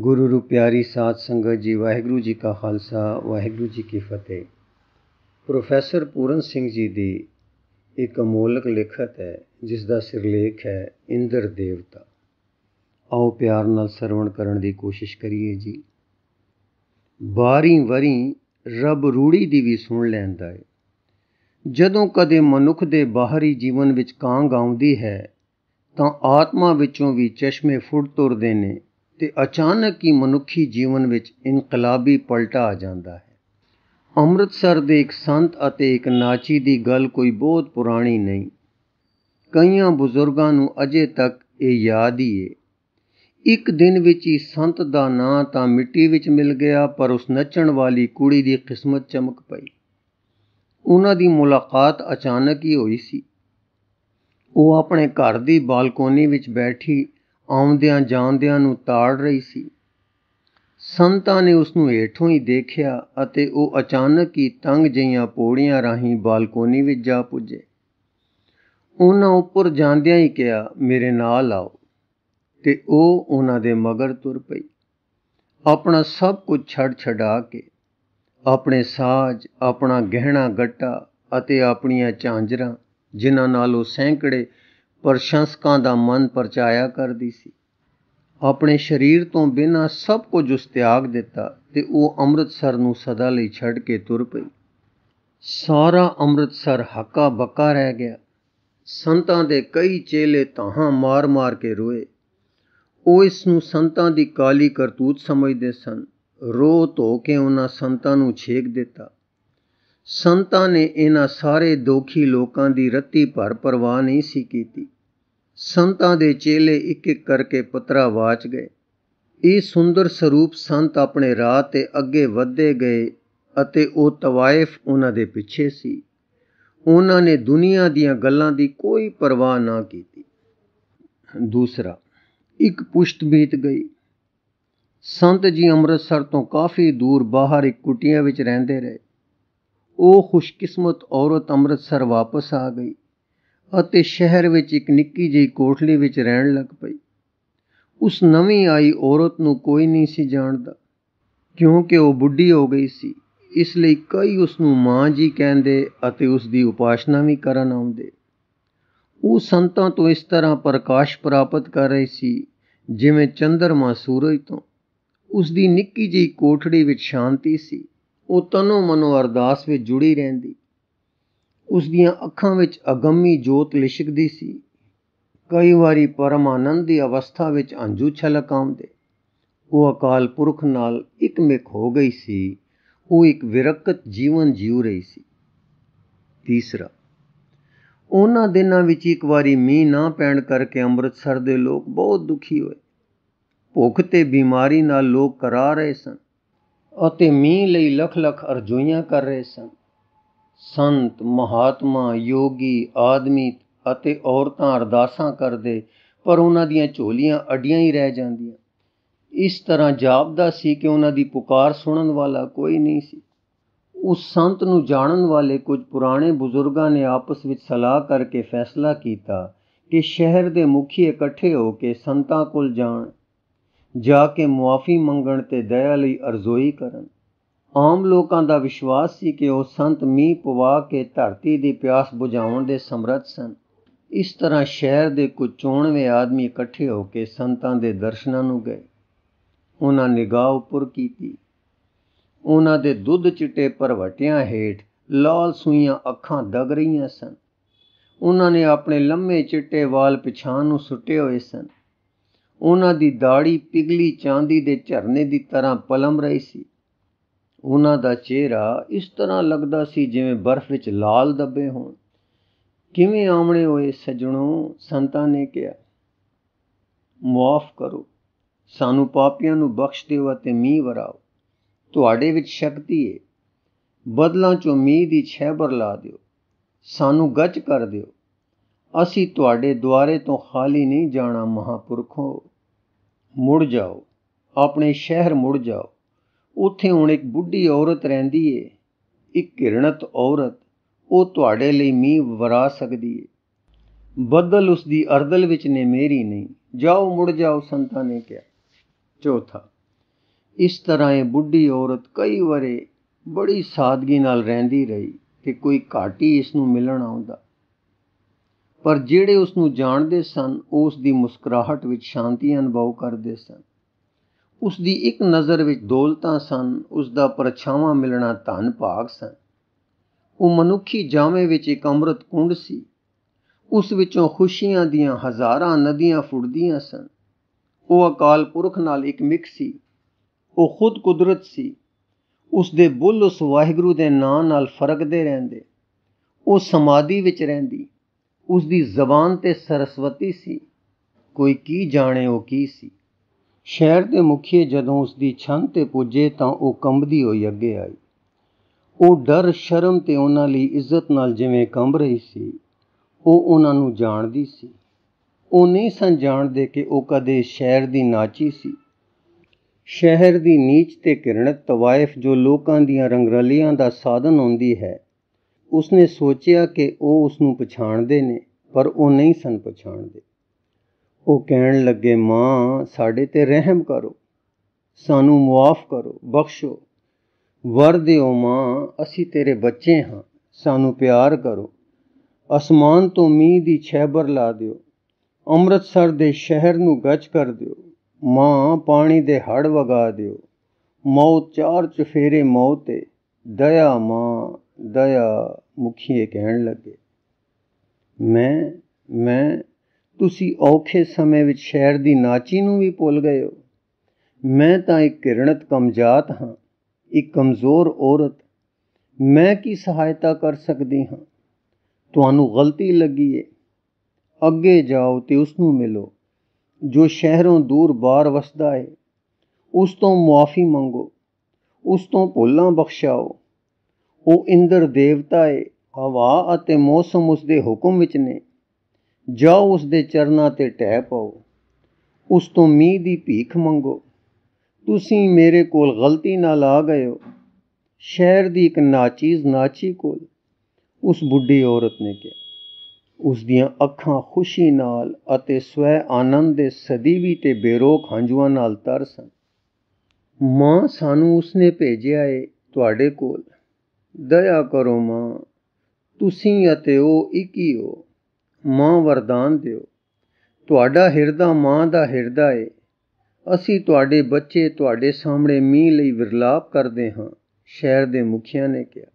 ਗੁਰੂ ਰੂਪਿਆਰੀ ਸਾਧ ਸੰਗਤ ਜੀ ਵਾਹਿਗੁਰੂ ਜੀ ਕਾ ਖਾਲਸਾ ਵਾਹਿਗੁਰੂ ਜੀ ਕੀ ਫਤਿਹ ਪ੍ਰੋਫੈਸਰ ਪੂਰਨ ਸਿੰਘ ਜੀ ਦੀ ਇੱਕ ਅਮੋਲਕ ਲਿਖਤ ਹੈ ਜਿਸ ਦਾ ਸਿਰਲੇਖ ਹੈ ਇੰਦਰ ਦੇਵਤਾ ਆਓ ਪਿਆਰ ਨਾਲ ਸਰਵਣ ਕਰਨ ਦੀ ਕੋਸ਼ਿਸ਼ ਕਰੀਏ ਜੀ ਬਾਰੀ ਵਰੀ ਰਬ ਰੂੜੀ ਦੀ ਵੀ ਸੁਣ ਲੈਂਦਾ ਹੈ ਜਦੋਂ ਕਦੇ ਮਨੁੱਖ ਦੇ ਬਾਹਰੀ ਜੀਵਨ ਵਿੱਚ ਕਾਂਗ ਆਉਂਦੀ ਹੈ ਤਾਂ ਆਤਮਾ ਵਿੱਚੋਂ ਵੀ ਚਸ਼ਮੇ ਫੁੱਟ ਤੁਰਦੇ ਨੇ ਤੇ ਅਚਾਨਕ ਹੀ ਮਨੁੱਖੀ ਜੀਵਨ ਵਿੱਚ ਇਨਕਲਾਬੀ ਪਲਟਾ ਆ ਜਾਂਦਾ ਹੈ ਅੰਮ੍ਰਿਤਸਰ ਦੇ ਇੱਕ ਸੰਤ ਅਤੇ ਇੱਕ ਨਾਚੀ ਦੀ ਗੱਲ ਕੋਈ ਬਹੁਤ ਪੁਰਾਣੀ ਨਹੀਂ ਕਈਆਂ ਬਜ਼ੁਰਗਾਂ ਨੂੰ ਅਜੇ ਤੱਕ ਇਹ ਯਾਦ ਹੀ ਏ ਇੱਕ ਦਿਨ ਵਿੱਚ ਹੀ ਸੰਤ ਦਾ ਨਾਂ ਤਾਂ ਮਿੱਟੀ ਵਿੱਚ ਮਿਲ ਗਿਆ ਪਰ ਉਸ ਨੱਚਣ ਵਾਲੀ ਕੁੜੀ ਦੀ ਕਿਸਮਤ ਚਮਕ ਪਈ ਉਹਨਾਂ ਦੀ ਮੁਲਾਕਾਤ ਅਚਾਨਕ ਹੀ ਹੋਈ ਸੀ ਉਹ ਆਪਣੇ ਘਰ ਦੀ ਬਾਲਕੋਨੀ ਵਿੱਚ ਬੈਠੀ ਆਉਂਦਿਆਂ ਜਾਂਦਿਆਂ ਨੂੰ ਤਾੜ ਰਹੀ ਸੀ ਸੰਤਾਂ ਨੇ ਉਸ ਨੂੰ ਏਠੋਂ ਹੀ ਦੇਖਿਆ ਅਤੇ ਉਹ ਅਚਾਨਕ ਹੀ ਤੰਗ ਜਈਆਂ ਪੌੜੀਆਂ ਰਾਹੀਂ ਬਾਲਕੋਨੀ ਵਿੱਚ ਜਾ ਪੁੱਜੇ ਉਹਨਾਂ ਉੱਪਰ ਜਾਂਦਿਆਂ ਹੀ ਕਿਹਾ ਮੇਰੇ ਨਾਲ ਆਓ ਤੇ ਉਹ ਉਹਨਾਂ ਦੇ ਮਗਰ ਤੁਰ ਪਈ ਆਪਣਾ ਸਭ ਕੁਝ ਛੱਡ ਛਡਾ ਕੇ ਆਪਣੇ ਸਾਜ ਆਪਣਾ ਗਹਿਣਾ ਗੱਟਾ ਅਤੇ ਆਪਣੀਆਂ ਚਾਂਜਰਾਂ ਜਿਨ੍ਹਾਂ ਨਾਲ ਉਹ ਸੈਂਕੜੇ ਪ੍ਰਸ਼ੰਸਕਾਂ ਦਾ ਮਨ ਪਰਚਾਇਆ ਕਰਦੀ ਸੀ ਆਪਣੇ ਸਰੀਰ ਤੋਂ ਬਿਨਾਂ ਸਭ ਕੁਝ ਉਸ ਤਿਆਗ ਦਿੱਤਾ ਤੇ ਉਹ ਅੰਮ੍ਰਿਤਸਰ ਨੂੰ ਸਦਾ ਲਈ ਛੱਡ ਕੇ ਤੁਰ ਪਈ ਸਾਰਾ ਅੰਮ੍ਰਿਤਸਰ ਹੱਕਾ ਬੱਕਾ ਰਹਿ ਗਿਆ ਸੰਤਾਂ ਦੇ ਕਈ ਚੇਲੇ ਤਾਹਾਂ ਮਾਰ-ਮਾਰ ਕੇ ਰੋਏ ਉਹ ਇਸ ਨੂੰ ਸੰਤਾਂ ਦੀ ਕਾਲੀ ਕਰਤੂਤ ਸਮਝਦੇ ਸਨ ਰੋ ਧੋ ਕੇ ਉਹਨਾਂ ਸੰਤਾਂ ਨੂੰ ਛੇਕ ਦਿੱਤਾ ਸੰਤਾਂ ਨੇ ਇਹਨਾਂ ਸਾਰੇ ਦੋਖੀ ਲੋਕਾਂ ਦੀ ਰੱਤੀ ਭਰ ਪਰਵਾਹ ਨਹੀਂ ਸੀ ਕੀਤੀ ਸੰਤਾਂ ਦੇ ਚੇਲੇ ਇੱਕ ਇੱਕ ਕਰਕੇ ਪਤਰਾ ਵਾਚ ਗਏ ਇਹ ਸੁੰਦਰ ਸਰੂਪ ਸੰਤ ਆਪਣੇ ਰਾਹ ਤੇ ਅੱਗੇ ਵਧਦੇ ਗਏ ਅਤੇ ਉਹ ਤਵਾਇਫ ਉਹਨਾਂ ਦੇ ਪਿੱਛੇ ਸੀ ਉਹਨਾਂ ਨੇ ਦੁਨੀਆ ਦੀਆਂ ਗੱਲਾਂ ਦੀ ਕੋਈ ਪਰਵਾਹ ਨਾ ਕੀਤੀ ਦੂਸਰਾ ਇੱਕ ਪੁਸ਼ਤ ਬੀਤ ਗਈ ਸੰਤ ਜੀ ਅੰਮ੍ਰਿਤਸਰ ਤੋਂ ਕਾਫੀ ਦੂਰ ਬਾਹਰ ਇੱਕ ਕੁਟੀਆਂ ਵਿੱਚ ਰਹਿੰਦੇ ਰਹੇ ਉਹ ਖੁਸ਼ਕਿਸਮਤ ਔਰਤ ਅੰਮ੍ਰਿਤਸਰ ਵਾਪਸ ਆ ਗਈ ਅਤੇ ਸ਼ਹਿਰ ਵਿੱਚ ਇੱਕ ਨਿੱਕੀ ਜਿਹੀ ਕੋਠਲੀ ਵਿੱਚ ਰਹਿਣ ਲੱਗ ਪਈ ਉਸ ਨਵੀਂ ਆਈ ਔਰਤ ਨੂੰ ਕੋਈ ਨਹੀਂ ਸੀ ਜਾਣਦਾ ਕਿਉਂਕਿ ਉਹ ਬੁੱਢੀ ਹੋ ਗਈ ਸੀ ਇਸ ਲਈ ਕਈ ਉਸ ਨੂੰ ਮਾਂ ਜੀ ਕਹਿੰਦੇ ਅਤੇ ਉਸ ਦੀ ਉਪਾਸ਼ਨਾ ਵੀ ਕਰਨ ਆਉਂਦੇ ਉਹ ਸੰਤਾਂ ਤੋਂ ਇਸ ਤਰ੍ਹਾਂ ਪ੍ਰਕਾਸ਼ ਪ੍ਰਾਪਤ ਕਰ ਰਹੀ ਸੀ ਜਿਵੇਂ ਚੰਦਰਮਾ ਸੂਰਜ ਤੋਂ ਉਸ ਦੀ ਨਿੱਕੀ ਜਿਹੀ ਕੋਠੜੀ ਵਿੱਚ ਸ਼ਾਂਤੀ ਸੀ ਉਹ ਤਨੋ ਮਨੋ ਅਰਦਾਸ ਵਿੱਚ ਜੁੜੀ ਰਹਿੰਦੀ ਉਸ ਦੀਆਂ ਅੱਖਾਂ ਵਿੱਚ ਅਗੰਮੀ ਜੋਤ ਲਿਸ਼ਕਦੀ ਸੀ ਕਈ ਵਾਰੀ ਪਰਮਾਨੰਦ ਦੀ ਅਵਸਥਾ ਵਿੱਚ ਅੰਜੂ ਛਲਕ ਆਉਂਦੇ ਉਹ ਅਕਾਲ ਪੁਰਖ ਨਾਲ ਇੱਕਮਿਕ ਹੋ ਗਈ ਸੀ ਉਹ ਇੱਕ ਵਿਰਕਤ ਜੀਵਨ ਜੀਉ ਰਹੀ ਸੀ ਤੀਸਰਾ ਉਹਨਾਂ ਦਿਨਾਂ ਵਿੱਚ ਇੱਕ ਵਾਰੀ ਮੀਂਹ ਨਾ ਪੈਣ ਕਰਕੇ ਅੰਮ੍ਰਿਤਸਰ ਦੇ ਲੋਕ ਬਹੁਤ ਦੁਖੀ ਹੋਏ ਭੁੱਖ ਤੇ ਬਿਮਾਰੀ ਨਾਲ ਲੋਕ ਕਰਾ ਰਹੇ ਸਨ ਅਤੇ ਮੀਂਹ ਲਈ ਲੱਖ ਲੱਖ ਅਰਜ਼ੋਈਆਂ ਕਰ ਰਹੇ ਸਨ ਸੰਤ ਮਹਾਤਮਾ ਯੋਗੀ ਆਦਮੀ ਅਤੇ ਔਰਤਾਂ ਅਰਦਾਸਾਂ ਕਰਦੇ ਪਰ ਉਹਨਾਂ ਦੀਆਂ ਝੋਲੀਆਂ ਅੱਡੀਆਂ ਹੀ ਰਹਿ ਜਾਂਦੀਆਂ ਇਸ ਤਰ੍ਹਾਂ ਜਾਪਦਾ ਸੀ ਕਿ ਉਹਨਾਂ ਦੀ ਪੁਕਾਰ ਸੁਣਨ ਵਾਲਾ ਕੋਈ ਨਹੀਂ ਸੀ ਉਸ ਸੰਤ ਨੂੰ ਜਾਣਨ ਵਾਲੇ ਕੁਝ ਪੁਰਾਣੇ ਬਜ਼ੁਰਗਾਂ ਨੇ ਆਪਸ ਵਿੱਚ ਸਲਾਹ ਕਰਕੇ ਫੈਸਲਾ ਕੀਤਾ ਕਿ ਸ਼ਹਿਰ ਦੇ ਮੁਖੀ ਇਕੱਠੇ ਹੋ ਕੇ ਸੰਤਾਂ ਕੋਲ ਜਾਣ ਜਾ ਕੇ ਮੁਆਫੀ ਮੰਗਣ ਤੇ ਦਇਆ ਲਈ ਅਰਜ਼ੋਈ ਕਰਨ ਆਮ ਲੋਕਾਂ ਦਾ ਵਿਸ਼ਵਾਸ ਸੀ ਕਿ ਉਹ ਸੰਤ ਮੀਂਹ ਪਵਾ ਕੇ ਧਰਤੀ ਦੀ ਪਿਆਸ ਬੁਝਾਉਣ ਦੇ ਸਮਰੱਥ ਸਨ ਇਸ ਤਰ੍ਹਾਂ ਸ਼ਹਿਰ ਦੇ ਕੁਝ ਚੋਣਵੇਂ ਆਦਮੀ ਇਕੱਠੇ ਹੋ ਕੇ ਸੰਤਾਂ ਦੇ ਦਰਸ਼ਨਾਂ ਨੂੰ ਗਏ ਉਹਨਾਂ ਨਿਗਾਹ ਉਪਰ ਕੀਤੀ ਉਹਨਾਂ ਦੇ ਦੁੱਧ ਚਿੱਟੇ ਪਰਵਟਿਆਂ ਹੇਠ ਲਾਲ ਸੂਈਆਂ ਅੱਖਾਂ ਦਗ ਰਹੀਆਂ ਸਨ ਉਹਨਾਂ ਨੇ ਆਪਣੇ ਲੰਮੇ ਚਿੱਟੇ ਵਾਲ ਪਛਾਣ ਨੂੰ ਸੁੱਟੇ ਹੋਏ ਸਨ ਉਹਨਾਂ ਦੀ ਦਾੜੀ ਪਿਗਲੀ ਚਾਂਦੀ ਦੇ ਝਰਨੇ ਦੀ ਤਰ੍ਹਾਂ ਪਲਮ ਰਹੀ ਸੀ ਉਹਨਾਂ ਦਾ ਚਿਹਰਾ ਇਸ ਤਰ੍ਹਾਂ ਲੱਗਦਾ ਸੀ ਜਿਵੇਂ ਬਰਫ਼ ਵਿੱਚ ਲਾਲ ਦੱਬੇ ਹੋਣ ਕਿਵੇਂ ਆਉਣੇ ਹੋਏ ਸਜਣੋ ਸੰਤਾਂ ਨੇ ਕਿਹਾ ਮਾਫ ਕਰੋ ਸਾਨੂੰ ਪਾਪੀਆਂ ਨੂੰ ਬਖਸ਼ ਦਿਓ ਅਤੇ ਮੀਂਹ ਵਰਾਓ ਤੁਹਾਡੇ ਵਿੱਚ ਸ਼ਕਤੀ ਹੈ ਬਦਲਾਂ ਚੋਂ ਮੀਂਹ ਦੀ ਛੇਬਰ ਲਾ ਦਿਓ ਸਾਨੂੰ ਗੱਜ ਕਰ ਦਿਓ ਅਸੀਂ ਤੁਹਾਡੇ ਦੁਆਰੇ ਤੋਂ ਖਾਲੀ ਨਹੀਂ ਜਾਣਾ ਮਹਾਪੁਰਖੋ ਮੁੜ ਜਾਓ ਆਪਣੇ ਸ਼ਹਿਰ ਮੁੜ ਜਾਓ ਉੱਥੇ ਹੁਣ ਇੱਕ ਬੁੱਢੀ ਔਰਤ ਰਹਿੰਦੀ ਏ ਇੱਕ ਕਿਰਨਤ ਔਰਤ ਉਹ ਤੁਹਾਡੇ ਲਈ ਮੀਂਹ ਵਰਾ ਸਕਦੀ ਏ ਬਦਲ ਉਸ ਦੀ ਅਰਦਲ ਵਿੱਚ ਨੇ ਮੇਰੀ ਨਹੀਂ ਜਾਓ ਮੁੜ ਜਾਓ ਸੰਤਾਂ ਨੇ ਕਿਹਾ ਚੌਥਾ ਇਸ ਤਰ੍ਹਾਂ ਇਹ ਬੁੱਢੀ ਔਰਤ ਕਈ ਵਾਰੇ ਬੜੀ ਸਾਦਗੀ ਨਾਲ ਰਹਿੰਦੀ ਰਹੀ ਕਿ ਕੋਈ ਘਾਟੀ ਇਸ ਨੂੰ ਮਿਲਣ ਆਉਂਦਾ ਪਰ ਜਿਹੜੇ ਉਸ ਨੂੰ ਜਾਣਦੇ ਸਨ ਉਸ ਦੀ ਮੁਸਕਰਾਹਟ ਵਿੱਚ ਸ਼ਾਂਤੀ ਅਨੁਭਵ ਕਰਦੇ ਸਨ ਉਸ ਦੀ ਇੱਕ ਨਜ਼ਰ ਵਿੱਚ ਦੌਲਤਾਂ ਸਨ ਉਸ ਦਾ ਪਰਛਾਵਾਂ ਮਿਲਣਾ ਧਨ ਭਾਗ ਸਨ ਉਹ ਮਨੁੱਖੀ ਜਾਮੇ ਵਿੱਚ ਇੱਕ ਅੰਮ੍ਰਿਤ ਕੁੰਡ ਸੀ ਉਸ ਵਿੱਚੋਂ ਖੁਸ਼ੀਆਂ ਦੀਆਂ ਹਜ਼ਾਰਾਂ ਨਦੀਆਂ ਫੁੱਟਦੀਆਂ ਸਨ ਉਹ ਅਕਾਲ ਪੁਰਖ ਨਾਲ ਇੱਕ ਮਿਕ ਸੀ ਉਹ ਖੁਦ ਕੁਦਰਤ ਸੀ ਉਸ ਦੇ ਬੁੱਲ ਉਸ ਵਾਹਿਗੁਰੂ ਦੇ ਨਾਂ ਨਾਲ ਫਰਕਦੇ ਰਹਿੰਦੇ ਉਹ ਸਮਾਧੀ ਵਿੱਚ ਰਹਿੰਦੀ ਉਸ ਦੀ ਜ਼ਬਾਨ ਤੇ ਸਰਸਵਤੀ ਸੀ ਕੋਈ ਕੀ ਜਾਣੇ ਉਹ ਕੀ ਸੀ ਸ਼ਹਿਰ ਦੇ ਮੁਖੀਏ ਜਦੋਂ ਉਸ ਦੀ ਛੰਦ ਤੇ ਪੁੱਜੇ ਤਾਂ ਉਹ ਕੰਬਦੀ ਹੋਈ ਅੱਗੇ ਆਈ ਉਹ ਡਰ ਸ਼ਰਮ ਤੇ ਉਹਨਾਂ ਲਈ ਇੱਜ਼ਤ ਨਾਲ ਜਿਵੇਂ ਕੰਬ ਰਹੀ ਸੀ ਉਹ ਉਹਨਾਂ ਨੂੰ ਜਾਣਦੀ ਸੀ ਉਹ ਨਹੀਂ ਸਨ ਜਾਣਦੇ ਕਿ ਉਹ ਕਦੇ ਸ਼ਹਿਰ ਦੀ ਨਾਚੀ ਸੀ ਸ਼ਹਿਰ ਦੀ ਨੀਚ ਤੇ ਕਿਰਣ ਤਵਾਇਫ ਜੋ ਲੋਕਾਂ ਦੀਆਂ ਰੰਗਰਲੀਆਂ ਦਾ ਸਾਧਨ ਹੁੰਦੀ ਹੈ ਉਸਨੇ ਸੋਚਿਆ ਕਿ ਉਹ ਉਸ ਨੂੰ ਪਛਾਣਦੇ ਨੇ ਪਰ ਉਹ ਨਹੀਂ ਸਨ ਪਛਾਣਦੇ ਉਹ ਕਹਿਣ ਲੱਗੇ ਮਾਂ ਸਾਡੇ ਤੇ ਰਹਿਮ ਕਰੋ ਸਾਨੂੰ ਮੁਆਫ ਕਰੋ ਬਖਸ਼ੋ ਵਰ ਦਿਓ ਮਾਂ ਅਸੀਂ ਤੇਰੇ ਬੱਚੇ ਹਾਂ ਸਾਨੂੰ ਪਿਆਰ ਕਰੋ ਅਸਮਾਨ ਤੋਂ ਮੀਂਹ ਦੀ ਛੇਬਰ ਲਾ ਦਿਓ ਅੰਮ੍ਰਿਤਸਰ ਦੇ ਸ਼ਹਿਰ ਨੂੰ ਗੱਜ ਕਰ ਦਿਓ ਮਾਂ ਪਾਣੀ ਦੇ ਹੜ ਵਗਾ ਦਿਓ ਮੌਤ ਚਾਰ ਚਫੇਰੇ ਮੌਤ ਤੇ ਦਇਆ ਮਾਂ ਦਇਆ ਮੁਖੀਏ ਕਹਿਣ ਲੱਗੇ ਮੈਂ ਮੈਂ ਤੁਸੀਂ ਔਖੇ ਸਮੇਂ ਵਿੱਚ ਸ਼ਹਿਰ ਦੀ ਨਾਚੀ ਨੂੰ ਵੀ ਭੁੱਲ ਗਏ ਹੋ ਮੈਂ ਤਾਂ ਇੱਕ ਕਿਰਣਤ ਕਮਜਾਤ ਹਾਂ ਇੱਕ ਕਮਜ਼ੋਰ ਔਰਤ ਮੈਂ ਕੀ ਸਹਾਇਤਾ ਕਰ ਸਕਦੀ ਹਾਂ ਤੁਹਾਨੂੰ ਗਲਤੀ ਲੱਗੀ ਏ ਅੱਗੇ ਜਾਓ ਤੇ ਉਸ ਨੂੰ ਮਿਲੋ ਜੋ ਸ਼ਹਿਰੋਂ ਦੂਰ ਬਾਹਰ ਵਸਦਾ ਏ ਉਸ ਤੋਂ ਮੁਆਫੀ ਮੰਗੋ ਉਸ ਤੋਂ ਭੁੱਲਾਂ ਬਖਸ਼ਾਓ ਉਹ ਇੰਦਰ ਦੇਵਤਾ ਏ ਹਵਾ ਅਤੇ ਮੌਸਮ ਉਸ ਦੇ ਹੁਕਮ ਵਿੱਚ ਨੇ ਜਾਓ ਉਸ ਦੇ ਚਰਨਾਂ ਤੇ ਟਹਿ ਪਾਓ ਉਸ ਤੋਂ ਮੀਂਹ ਦੀ ਭੀਖ ਮੰਗੋ ਤੁਸੀਂ ਮੇਰੇ ਕੋਲ ਗਲਤੀ ਨਾਲ ਆ ਗਏ ਹੋ ਸ਼ਹਿਰ ਦੀ ਇੱਕ ਨਾਚੀਜ਼ ਨਾਚੀ ਕੋਲ ਉਸ ਬੁੱਢੀ ਔਰਤ ਨੇ ਕਿਹਾ ਉਸ ਦੀਆਂ ਅੱਖਾਂ ਖੁਸ਼ੀ ਨਾਲ ਅਤੇ ਸਵੈ ਆਨੰਦ ਦੇ ਸਦੀਵੀ ਤੇ ਬੇਰੋਕ ਹੰਝੂਆਂ ਨਾਲ ਤਰਸਨ ਮਾਂ ਸਾਨੂੰ ਉਸਨੇ ਭੇਜਿਆ ਏ ਤੁਹਾਡੇ ਕੋਲ ਦਇਆ ਕਰੋ ਮਾਂ ਤੁਸੀਂ ਅਤੇ ਉਹ ਇੱਕ ਹੀ ਹੋ ਮਾਂ ਵਰਦਾਨ ਦਿਓ ਤੁਹਾਡਾ ਹਿਰਦਾ ਮਾਂ ਦਾ ਹਿਰਦਾ ਏ ਅਸੀਂ ਤੁਹਾਡੇ ਬੱਚੇ ਤੁਹਾਡੇ ਸਾਹਮਣੇ ਮੀਂਹ ਲਈ ਵਿਰਲਾਪ ਕਰਦੇ ਹਾਂ ਸ਼ਹਿਰ ਦੇ ਮੁਖੀਆਂ ਨੇ ਕਿਹਾ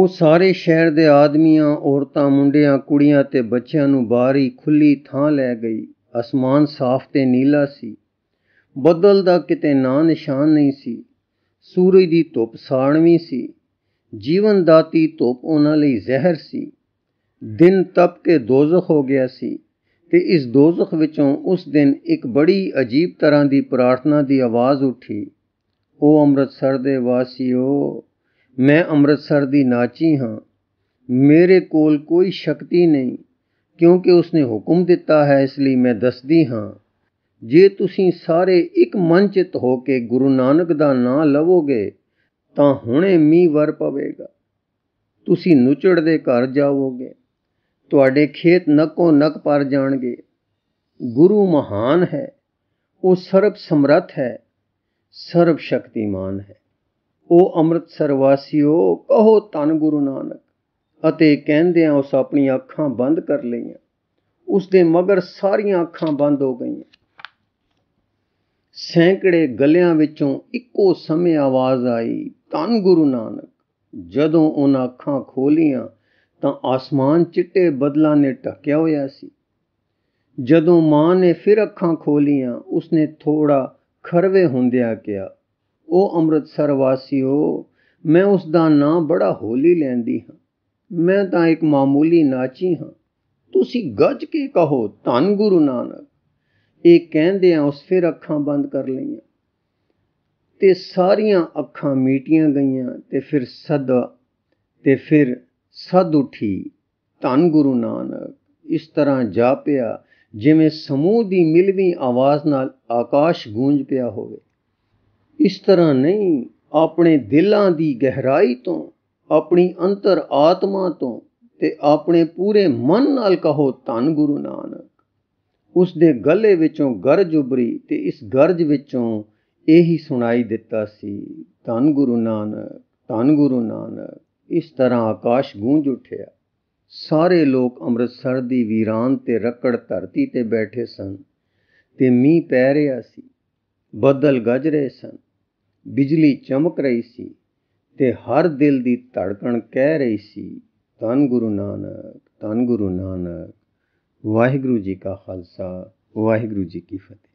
ਉਹ ਸਾਰੇ ਸ਼ਹਿਰ ਦੇ ਆਦਮੀਆਂ ਔਰਤਾਂ ਮੁੰਡਿਆਂ ਕੁੜੀਆਂ ਤੇ ਬੱਚਿਆਂ ਨੂੰ ਬਾਹਰੀ ਖੁੱਲੀ ਥਾਂ ਲੈ ਗਈ ਅਸਮਾਨ ਸਾਫ਼ ਤੇ ਨੀਲਾ ਸੀ ਬੱਦਲ ਦਾ ਕਿਤੇ ਨਾ ਨਿਸ਼ਾਨ ਨਹੀਂ ਸੀ ਸੂਰਜ ਦੀ ਧੁੱਪ ਸਾਣਵੀਂ ਸੀ ਜੀਵਨ ਦਾਤੀ ਧੁੱਪ ਉਹਨਾਂ ਲਈ ਜ਼ਹਿਰ ਸੀ ਦਿਨ ਤਪ ਕੇ ਦੋਜ਼ਖ ਹੋ ਗਿਆ ਸੀ ਤੇ ਇਸ ਦੋਜ਼ਖ ਵਿੱਚੋਂ ਉਸ ਦਿਨ ਇੱਕ ਬੜੀ ਅਜੀਬ ਤਰ੍ਹਾਂ ਦੀ ਪ੍ਰਾਰਥਨਾ ਦੀ ਆਵਾਜ਼ ਉੱਠੀ ਉਹ ਅੰਮ੍ਰਿਤਸਰ ਦੇ ਵਾਸੀਓ ਮੈਂ ਅੰਮ੍ਰਿਤਸਰ ਦੀ ਨਾਚੀ ਹਾਂ ਮੇਰੇ ਕੋਲ ਕੋਈ ਸ਼ਕਤੀ ਨਹੀਂ ਕਿਉਂਕਿ ਉਸਨੇ ਹੁਕਮ ਦਿੱਤਾ ਹੈ ਇਸ ਲਈ ਮੈਂ ਦੱਸਦੀ ਹਾਂ ਜੇ ਤੁਸੀਂ ਸਾਰੇ ਇੱਕ ਮਨ ਚਿਤ ਹੋ ਕੇ ਗੁਰੂ ਨਾਨਕ ਦਾ ਨਾਮ ਲਵੋਗੇ ਤਾਂ ਹੁਣੇ ਮੀਂਹ ਵਰ ਪਵੇਗਾ ਤੁਸੀਂ ਨੁਚੜ ਦੇ ਘਰ ਜਾਵੋਗੇ ਤੁਹਾਡੇ ਖੇਤ ਨਕੋ ਨਕ ਪਰ ਜਾਣਗੇ ਗੁਰੂ ਮਹਾਨ ਹੈ ਉਹ ਸਰਬ ਸਮਰੱਥ ਹੈ ਸਰਬ ਸ਼ਕਤੀਮਾਨ ਹੈ ਉਹ ਅੰਮ੍ਰਿਤ ਸਰਵਾਸੀਓ ਕਹੋ ਤਨ ਗੁਰੂ ਨਾਨਕ ਅਤੇ ਕਹਿੰਦਿਆਂ ਉਸ ਆਪਣੀਆਂ ਅੱਖਾਂ ਬੰਦ ਕਰ ਲਈਆਂ ਉਸ ਦੇ ਮਗਰ ਸਾਰੀਆਂ ਅੱਖਾਂ ਬੰਦ ਹੋ ਗਈਆਂ ਸੈਂਕੜੇ ਗਲਿਆਂ ਵਿੱਚੋਂ ਇੱਕੋ ਸਮੇਂ ਆਵਾਜ਼ ਆਈ ਤਨ ਗੁਰੂ ਨਾਨਕ ਜਦੋਂ ਉਹਨਾਂ ਅੱਖਾਂ ਖੋਲੀਆਂ ਤਾਂ ਆਸਮਾਨ ਚਿੱਟੇ ਬਦਲਾਂ ਨੇ ਢੱਕਿਆ ਹੋਇਆ ਸੀ ਜਦੋਂ ਮਾਂ ਨੇ ਫਿਰ ਅੱਖਾਂ ਖੋਲੀਆਂ ਉਸਨੇ ਥੋੜਾ ਖਰਵੇ ਹੁੰਦਿਆ ਕਿਹਾ ਉਹ ਅੰਮ੍ਰਿਤਸਰ ਵਾਸੀਓ ਮੈਂ ਉਸ ਦਾ ਨਾਂ ਬੜਾ ਹੋਲੀ ਲੈਂਦੀ ਹਾਂ ਮੈਂ ਤਾਂ ਇੱਕ ਮਾਮੂਲੀ ਨਾਚੀ ਹਾਂ ਤੁਸੀਂ ਗੱਜ ਕੇ ਕਹੋ ਧੰ ਗੁਰੂ ਨਾਨਕ ਇਹ ਕਹਿੰਦੇ ਆ ਉਸ ਫਿਰ ਅੱਖਾਂ ਬੰਦ ਕਰ ਲਈਆਂ ਤੇ ਸਾਰੀਆਂ ਅੱਖਾਂ ਮੀਟੀਆਂ ਗਈਆਂ ਤੇ ਫਿਰ ਸਦਾ ਤੇ ਫਿਰ ਸਦ ਉਠੀ ਧੰ ਗੁਰੂ ਨਾਨਕ ਇਸ ਤਰ੍ਹਾਂ ਜਾਪਿਆ ਜਿਵੇਂ ਸਮੂਹ ਦੀ ਮਿਲਵੀਂ ਆਵਾਜ਼ ਨਾਲ ਆਕਾਸ਼ ਗੂੰਜ ਪਿਆ ਹੋਵੇ ਇਸ ਤਰ੍ਹਾਂ ਨਹੀਂ ਆਪਣੇ ਦਿਲਾਂ ਦੀ ਗਹਿਰਾਈ ਤੋਂ ਆਪਣੀ ਅੰਤਰ ਆਤਮਾ ਤੋਂ ਤੇ ਆਪਣੇ ਪੂਰੇ ਮਨ ਨਾਲ ਕਹੋ ਧੰ ਗੁਰੂ ਨਾਨਕ ਉਸ ਦੇ ਗਲੇ ਵਿੱਚੋਂ ਗਰਜ ਉਭਰੀ ਤੇ ਇਸ ਗਰਜ ਵਿੱਚੋਂ ਇਹੀ ਸੁਣਾਈ ਦਿੱਤਾ ਸੀ ਧੰ ਗੁਰੂ ਨਾਨਕ ਧੰ ਗੁਰੂ ਨਾਨਕ ਇਸ ਤਰ੍ਹਾਂ ਆਕਾਸ਼ ਗੂੰਜ ਉੱਠਿਆ ਸਾਰੇ ਲੋਕ ਅੰਮ੍ਰਿਤਸਰ ਦੀ ਵੀਰਾਨ ਤੇ ਰਕੜ ਧਰਤੀ ਤੇ ਬੈਠੇ ਸਨ ਤੇ ਮੀਂਹ ਪੈ ਰਿਹਾ ਸੀ ਬੱਦਲ ਗੱਜ ਰਹੇ ਸਨ ਬਿਜਲੀ ਚਮਕ ਰਹੀ ਸੀ ਤੇ ਹਰ ਦਿਲ ਦੀ ਧੜਕਣ ਕਹਿ ਰਹੀ ਸੀ ਧੰਨ ਗੁਰੂ ਨਾਨਕ ਧੰਨ ਗੁਰੂ ਨਾਨਕ ਵਾਹਿਗੁਰੂ ਜੀ ਕਾ ਖਾਲਸਾ ਵਾਹਿਗੁਰੂ ਜੀ ਕੀ ਫਤਿਹ